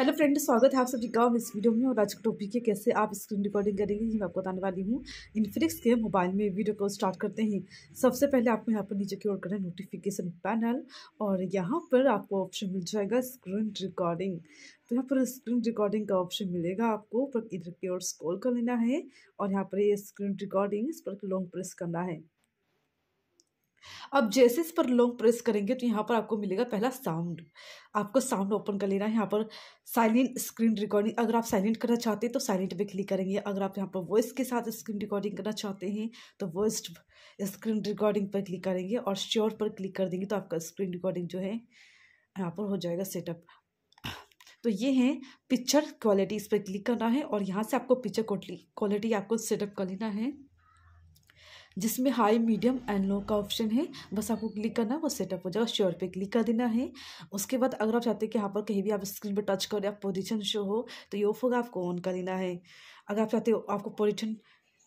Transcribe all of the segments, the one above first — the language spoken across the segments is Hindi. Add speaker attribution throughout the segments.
Speaker 1: हेलो फ्रेंड स्वागत है आप सभी का इस वीडियो में और आज के टॉपिक है कैसे आप स्क्रीन रिकॉर्डिंग करेंगे ये मैं आपको बताने वाली हूँ इनफ्लिक्स के मोबाइल में वीडियो को स्टार्ट करते हैं सबसे पहले आपको यहाँ पर नीचे की ओर करना है नोटिफिकेशन पैनल और यहाँ पर आपको ऑप्शन मिल जाएगा स्क्रीन रिकॉर्डिंग तो यहाँ पर स्क्रीन रिकॉर्डिंग का ऑप्शन मिलेगा आपको पर इधर की ओर स्कॉल कर लेना है और यहाँ पर ये स्क्रीन रिकॉर्डिंग इस पर लॉन्ग प्रेस करना है अब जैसे इस पर लॉन्ग प्रेस करेंगे तो यहाँ पर आपको मिलेगा पहला साउंड आपको साउंड ओपन कर लेना है यहाँ पर साइलेंट स्क्रीन रिकॉर्डिंग अगर आप साइलेंट करना चाहते हैं तो साइलेंट पे क्लिक करेंगे अगर आप यहाँ पर वॉइस के साथ स्क्रीन रिकॉर्डिंग करना चाहते हैं तो वॉइस स्क्रीन रिकॉर्डिंग पर क्लिक करेंगे और श्योर पर क्लिक कर देंगे तो आपका स्क्रीन रिकॉर्डिंग जो है यहाँ पर हो जाएगा सेटअप तो ये है पिक्चर क्वालिटी इस पर क्लिक करना है और यहाँ से आपको पिक्चर क्वालिटी आपको सेटअप कर लेना है जिसमें हाई मीडियम एंड लो का ऑप्शन है बस आपको क्लिक करना है वो सेटअप हो जाएगा श्योर पे क्लिक कर देना है उसके बाद अगर आप चाहते हैं कि यहाँ पर कहीं भी आप स्क्रीन पर टच करें या पोजिशन शो हो तो ये ऑफ होगा आपको ऑन कर देना है अगर आप चाहते हो आपको पोजीशन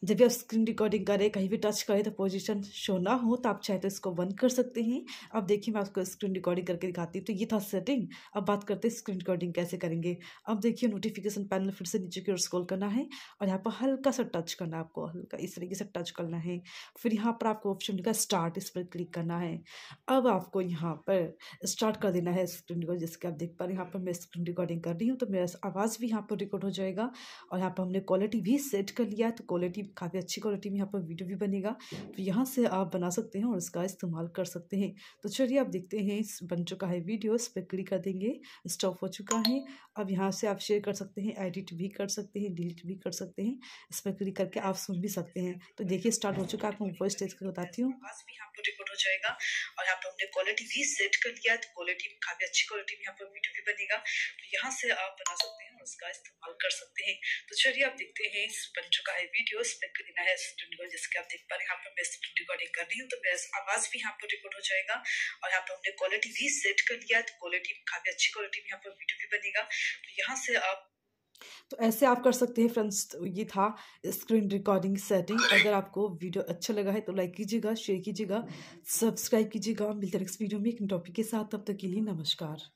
Speaker 1: जब भी आप स्क्रीन रिकॉर्डिंग करें कहीं भी टच करें तो पोजीशन शो ना हो तो आप चाहे तो इसको बंद कर सकते हैं अब देखिए मैं आपको स्क्रीन रिकॉर्डिंग करके दिखाती हूँ तो ये था सेटिंग अब बात करते हैं स्क्रीन रिकॉर्डिंग कैसे करेंगे अब देखिए नोटिफिकेशन पैनल फिर से नीचे की ओर स्क्रॉल करना है और यहाँ पर हल्का सा टच करना है आपको हल्का इस तरीके से टच करना है फिर यहाँ पर आपको ऑप्शन लिखा स्टार्ट इस पर क्लिक करना है अब आपको यहाँ पर स्टार्ट कर देना है स्क्रीन रिकॉर्ड जिसके आप देख पा रहे यहाँ पर मैं स्क्रीन रिकॉर्डिंग कर रही हूँ तो मेरा आवाज़ भी यहाँ पर रिकॉर्ड हो जाएगा और यहाँ पर हमने क्वालिटी भी सेट कर लिया है तो क्वालिटी काफ़ी अच्छी क्वालिटी में यहाँ पर वीडियो भी बनेगा तो यहाँ से आप बना सकते हैं और इसका इस्तेमाल कर सकते हैं तो चलिए आप देखते हैं बन चुका है वीडियो इस पर क्लिक कर देंगे स्टॉप हो चुका है अब यहाँ से आप शेयर कर सकते हैं एडिट भी कर सकते हैं डिलीट भी कर सकते हैं इस पर क्लिक करके आप सुन भी सकते हैं तो देखिए स्टार्ट हो चुका है आपको ऊपर स्टेज कर बताती हूँ
Speaker 2: टू रिकॉर्ड हो जाएगा और यहाँ पर हमने क्वालिटी भी सेट कर लिया तो क्वालिटी काफ़ी अच्छी क्वालिटी में यहाँ पर वीडियो भी बनेगा तो यहाँ से आप बना सकते हैं और उसका इस्तेमाल कर सकते हैं तो चलिए आप देखते हैं इस बन चुका है वीडियो इस देना है स्टूडियो जिसके आप देख पा रहे हैं यहाँ पर मैं स्टूडियो रिकॉर्डिंग कर रही हूँ तो मेरा आवाज़ भी यहाँ पर रिकॉर्ड हो जाएगा और यहाँ पर हमने क्वालिटी भी सेट कर लिया तो क्वालिटी काफ़ी अच्छी क्वालिटी में यहाँ पर वीडियो भी बनेगा तो यहाँ से आप
Speaker 1: तो ऐसे आप कर सकते हैं फ्रेंड्स तो ये था स्क्रीन रिकॉर्डिंग सेटिंग अगर आपको वीडियो अच्छा लगा है तो लाइक कीजिएगा शेयर कीजिएगा सब्सक्राइब कीजिएगा मिलते नेक्स्ट वीडियो में एक टॉपिक के साथ तब तक के लिए नमस्कार